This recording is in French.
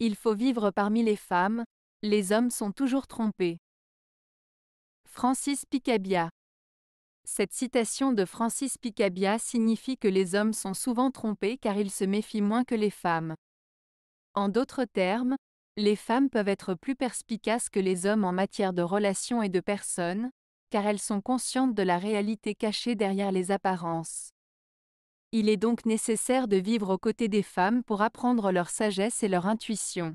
Il faut vivre parmi les femmes, les hommes sont toujours trompés. Francis Picabia Cette citation de Francis Picabia signifie que les hommes sont souvent trompés car ils se méfient moins que les femmes. En d'autres termes, les femmes peuvent être plus perspicaces que les hommes en matière de relations et de personnes, car elles sont conscientes de la réalité cachée derrière les apparences. Il est donc nécessaire de vivre aux côtés des femmes pour apprendre leur sagesse et leur intuition.